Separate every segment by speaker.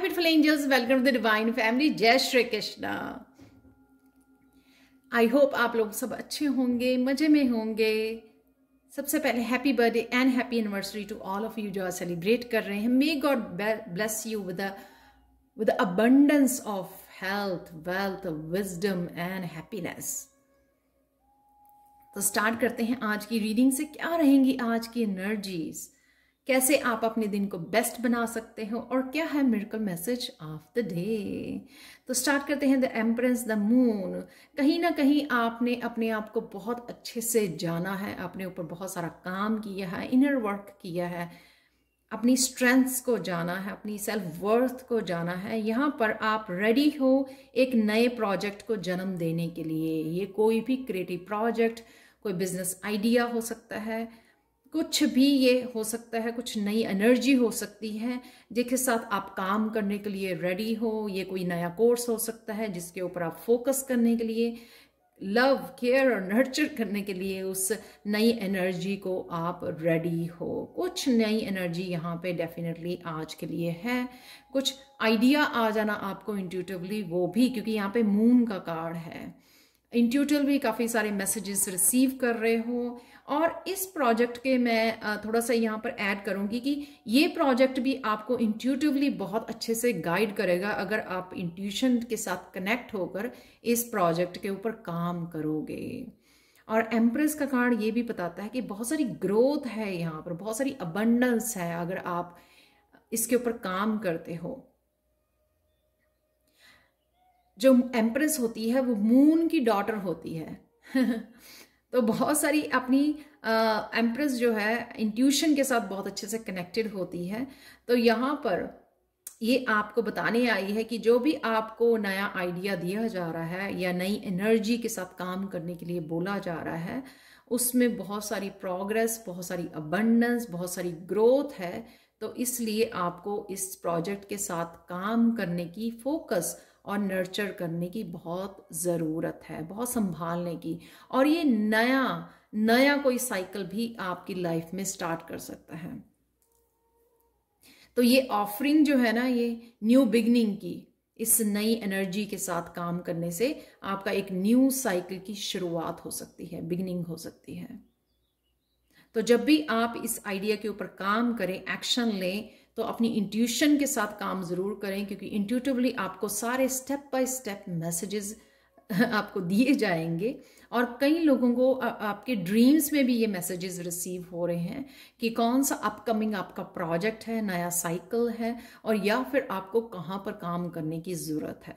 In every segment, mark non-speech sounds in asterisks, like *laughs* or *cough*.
Speaker 1: Hi, beautiful angels. Welcome to the Divine Family. जय Shri Krishna I hope आप लोग सब अच्छे होंगे मजे में होंगे सबसे पहले happy birthday and happy anniversary to all of you जो आर सेलिब्रेट कर रहे हैं may God bless you with with abundance of health wealth wisdom and happiness तो स्टार्ट करते हैं आज की रीडिंग से क्या रहेंगी आज की एनर्जीज़ कैसे आप अपने दिन को बेस्ट बना सकते हो और क्या है miracle message of the day तो स्टार्ट करते हैं द एम्प्रेंस द मून कहीं ना कहीं आपने अपने आप को बहुत अच्छे से जाना है अपने ऊपर बहुत सारा काम किया है इनर वर्क किया है अपनी स्ट्रेंथ्स को जाना है अपनी सेल्फ वर्थ को जाना है यहाँ पर आप रेडी हो एक नए प्रोजेक्ट को जन्म देने के लिए ये कोई भी क्रिएटिव प्रोजेक्ट कोई बिजनेस आइडिया हो सकता है कुछ भी ये हो सकता है कुछ नई एनर्जी हो सकती है जिसके साथ आप काम करने के लिए रेडी हो ये कोई नया कोर्स हो सकता है जिसके ऊपर आप फोकस करने के लिए लव केयर और नर्चर करने के लिए उस नई एनर्जी को आप रेडी हो कुछ नई एनर्जी यहाँ पे डेफिनेटली आज के लिए है कुछ आइडिया आ जाना आपको इंट्यूटिवली वो भी क्योंकि यहाँ पे मून का कार्ड है इंट्यूटिवली भी काफ़ी सारे मैसेजेस रिसीव कर रहे हो और इस प्रोजेक्ट के मैं थोड़ा सा यहाँ पर ऐड करूँगी कि ये प्रोजेक्ट भी आपको इंट्यूटिवली बहुत अच्छे से गाइड करेगा अगर आप इंट्यूशन के साथ कनेक्ट होकर इस प्रोजेक्ट के ऊपर काम करोगे और एम्प्रेस का कार्ड ये भी बताता है कि बहुत सारी ग्रोथ है यहाँ पर बहुत सारी अबंडेंस है अगर आप इसके ऊपर काम करते हो जो एम्प्रेस होती है वो मून की डॉटर होती है *laughs* तो बहुत सारी अपनी एम्प्रेस जो है इंट्यूशन के साथ बहुत अच्छे से कनेक्टेड होती है तो यहाँ पर ये आपको बताने आई है कि जो भी आपको नया आइडिया दिया जा रहा है या नई एनर्जी के साथ काम करने के लिए बोला जा रहा है उसमें बहुत सारी प्रोग्रेस बहुत सारी अबंडेंस बहुत सारी ग्रोथ है तो इसलिए आपको इस प्रोजेक्ट के साथ काम करने की फोकस और नर्चर करने की बहुत ज़रूरत है बहुत संभालने की और ये नया नया कोई साइकिल भी आपकी लाइफ में स्टार्ट कर सकता है तो ये ऑफरिंग जो है ना ये न्यू बिगनिंग की इस नई एनर्जी के साथ काम करने से आपका एक न्यू साइकिल की शुरुआत हो सकती है बिगनिंग हो सकती है तो जब भी आप इस आइडिया के ऊपर काम करें एक्शन लें तो अपनी इंट्यूशन के साथ काम ज़रूर करें क्योंकि इंट्यूटिवली आपको सारे स्टेप बाय स्टेप मैसेजेस आपको दिए जाएंगे और कई लोगों को आपके ड्रीम्स में भी ये मैसेजेस रिसीव हो रहे हैं कि कौन सा अपकमिंग आपका प्रोजेक्ट है नया साइकिल है और या फिर आपको कहाँ पर काम करने की ज़रूरत है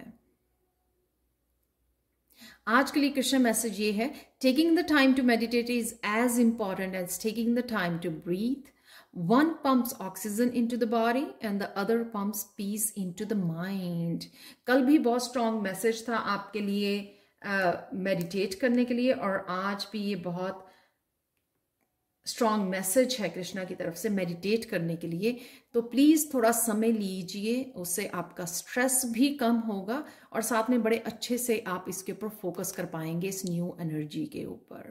Speaker 1: आज के लिए कृष्ण मैसेज ये है taking the time to meditate is as important as taking the time to breathe One pumps oxygen into the body and the other pumps peace into the mind. कल भी बहुत strong message था आपके लिए meditate uh, करने के लिए और आज भी ये बहुत स्ट्रॉन्ग मैसेज है कृष्णा की तरफ से मेडिटेट करने के लिए तो प्लीज़ थोड़ा समय लीजिए उससे आपका स्ट्रेस भी कम होगा और साथ में बड़े अच्छे से आप इसके ऊपर फोकस कर पाएंगे इस न्यू एनर्जी के ऊपर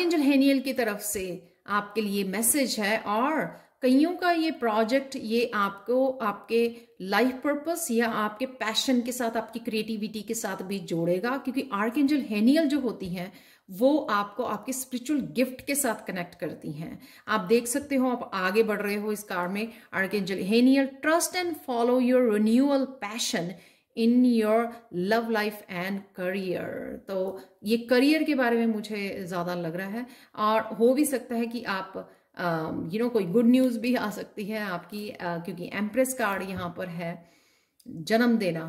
Speaker 1: एंजल हेनियल की तरफ से आपके लिए मैसेज है और कईयों का ये प्रोजेक्ट ये आपको आपके लाइफ पर्पस या आपके पैशन के साथ आपकी क्रिएटिविटी के साथ भी जोड़ेगा क्योंकि आर्क एंजल हेनियल जो होती हैं वो आपको आपके स्पिरिचुअल गिफ्ट के साथ कनेक्ट करती हैं आप देख सकते हो आप आगे बढ़ रहे हो इस कार में archangel Haniel trust and follow your renewal passion in your love life and career तो ये करियर के बारे में मुझे ज़्यादा लग रहा है और हो भी सकता है कि आप यू नो you know, कोई गुड न्यूज़ भी आ सकती है आपकी uh, क्योंकि एम्प्रेस कार्ड यहाँ पर है जन्म देना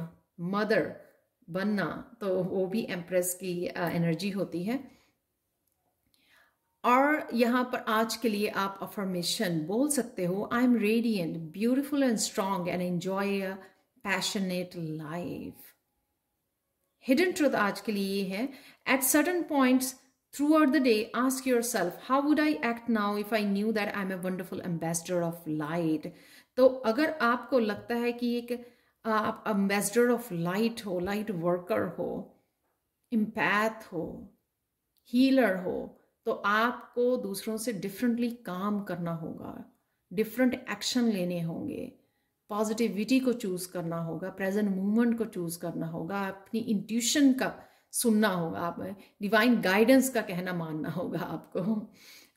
Speaker 1: मदर बनना तो वो भी एम्प्रेस की एनर्जी uh, होती है और यहाँ पर आज के लिए आप अफर्मेशन बोल सकते हो I am radiant beautiful and strong and enjoy passionate life hidden truth आज के लिए ये है at certain points throughout the day ask yourself how would I act now if I knew that I am a wonderful ambassador of light तो अगर आपको लगता है कि एक आप एम्बेसडर ऑफ लाइट हो लाइट वर्कर हो इम्पैथ हो हीलर हो तो आपको दूसरों से डिफरेंटली काम करना होगा डिफरेंट एक्शन लेने होंगे पॉजिटिविटी को चूज़ करना होगा प्रेजेंट मूवमेंट को चूज़ करना होगा अपनी इंट्यूशन का सुनना होगा आप डिवाइन गाइडेंस का कहना मानना होगा आपको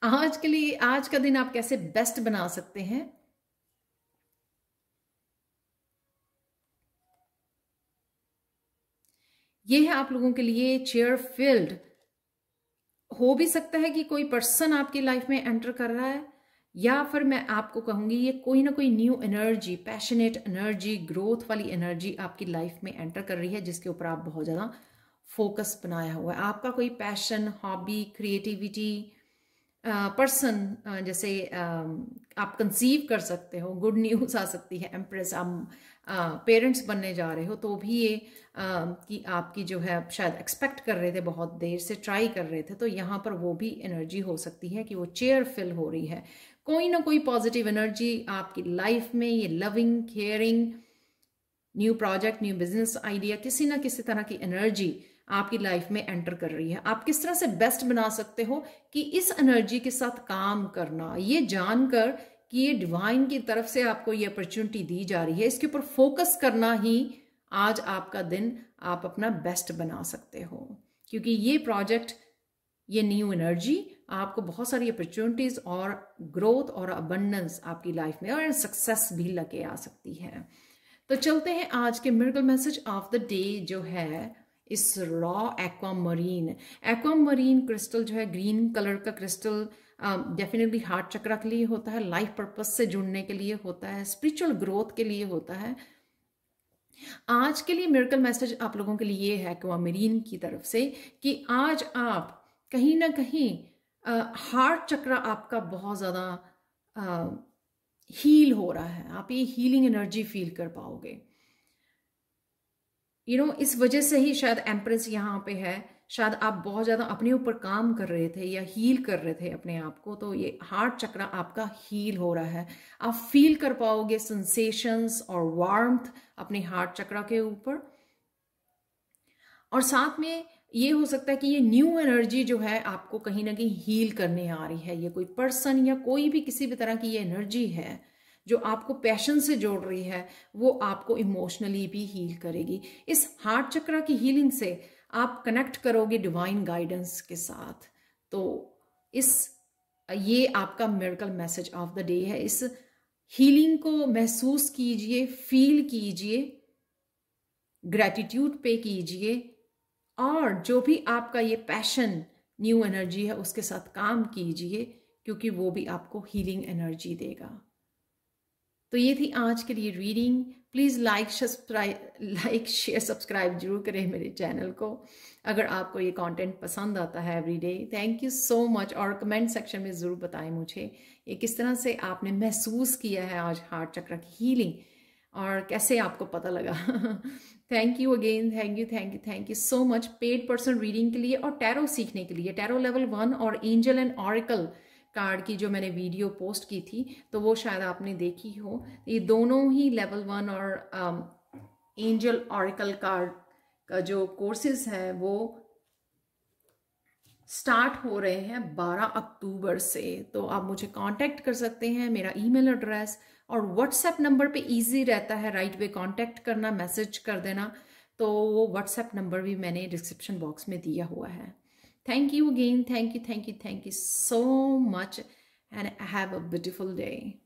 Speaker 1: आज के लिए आज का दिन आप कैसे बेस्ट बना सकते हैं ये है आप लोगों के लिए चेयर फील्ड हो भी सकता है कि कोई पर्सन आपकी लाइफ में एंटर कर रहा है या फिर मैं आपको कहूंगी ये कोई ना कोई new energy passionate energy growth वाली एनर्जी आपकी लाइफ में एंटर कर रही है जिसके ऊपर आप बहुत ज़्यादा फोकस बनाया हुआ है आपका कोई पैशन हॉबी क्रिएटिविटी पर्सन जैसे आप कंसीव कर सकते हो गुड न्यूज़ आ सकती है एम्प्रेस आप पेरेंट्स बनने जा रहे हो तो भी ये कि आपकी जो है शायद एक्सपेक्ट कर रहे थे बहुत देर से ट्राई कर रहे थे तो यहाँ पर वो भी एनर्जी हो सकती है कि वो चेयर फिल हो रही है कोई ना कोई पॉजिटिव एनर्जी आपकी लाइफ में ये loving caring new project new business idea किसी ना किसी तरह की एनर्जी आपकी लाइफ में एंटर कर रही है आप किस तरह से बेस्ट बना सकते हो कि इस एनर्जी के साथ काम करना ये जानकर कि ये डिवाइन की तरफ से आपको ये अपॉर्चुनिटी दी जा रही है इसके ऊपर फोकस करना ही आज आपका दिन आप अपना बेस्ट बना सकते हो क्योंकि ये प्रोजेक्ट ये न्यू एनर्जी आपको बहुत सारी अपॉर्चुनिटीज़ और ग्रोथ और अबंडेंस आपकी लाइफ में और सक्सेस भी लगे आ सकती है तो चलते हैं आज के miracle message of the day जो है इस raw aquamarine aquamarine crystal जो है ग्रीन कलर का क्रिस्टल डेफिनेटली हार्ट चक्रा के लिए होता है लाइफ पर्पस से जुड़ने के लिए होता है स्पिरिचुअल ग्रोथ के लिए होता है आज के लिए मेरिकल मैसेज आप लोगों के लिए ये है एक्वा मरीन की तरफ से कि आज आप कहीं ना कहीं हार्ट चक्र आपका बहुत ज़्यादा हील हो रहा है आप ये हीलिंग एनर्जी फील कर पाओगे यू you नो know, इस वजह से ही शायद एम्प्रेस यहाँ पे है शायद आप बहुत ज़्यादा अपने ऊपर काम कर रहे थे या हील कर रहे थे अपने आप को तो ये हार्ट चक्र आपका हील हो रहा है आप फील कर पाओगे सेंसेशंस और वार्म अपने हार्ट चक्र के ऊपर और साथ में ये हो सकता है कि ये न्यू एनर्जी जो है आपको कहीं ना कहीं हील करने आ रही है ये कोई पर्सन या कोई भी किसी भी तरह की ये एनर्जी है जो आपको पैशन से जोड़ रही है वो आपको इमोशनली भी हील करेगी इस हार्ट चक्रा की हीलिंग से आप कनेक्ट करोगे डिवाइन गाइडेंस के साथ तो इस ये आपका medical message of the day है इस हीलिंग को महसूस कीजिए फील कीजिए ग्रैटिट्यूड पे कीजिए और जो भी आपका ये पैशन न्यू एनर्जी है उसके साथ काम कीजिए क्योंकि वो भी आपको हीलिंग एनर्जी देगा तो ये थी आज के लिए reading please like subscribe like share subscribe जरूर करें मेरे चैनल को अगर आपको ये कंटेंट पसंद आता है everyday thank you so much और कमेंट सेक्शन में ज़रूर बताएं मुझे ये किस तरह से आपने महसूस किया है आज हार्ट चक्र की हीलिंग और कैसे आपको पता लगा thank you again thank you thank you thank you so much paid person reading के लिए और टैरो सीखने के लिए टैरो लेवल वन और एंजल एंड ऑरिकल कार्ड की जो मैंने वीडियो पोस्ट की थी तो वो शायद आपने देखी हो ये दोनों ही लेवल वन और एंजल ऑरिकल कार्ड का जो कोर्सेज हैं वो स्टार्ट हो रहे हैं 12 अक्टूबर से तो आप मुझे कांटेक्ट कर सकते हैं मेरा ईमेल एड्रेस और व्हाट्सएप नंबर पे इजी रहता है राइट वे कांटेक्ट करना मैसेज कर देना तो वो व्हाट्सएप नंबर भी मैंने डिस्क्रिप्शन बॉक्स में दिया हुआ है thank you again thank you thank you thank you so much and have a beautiful day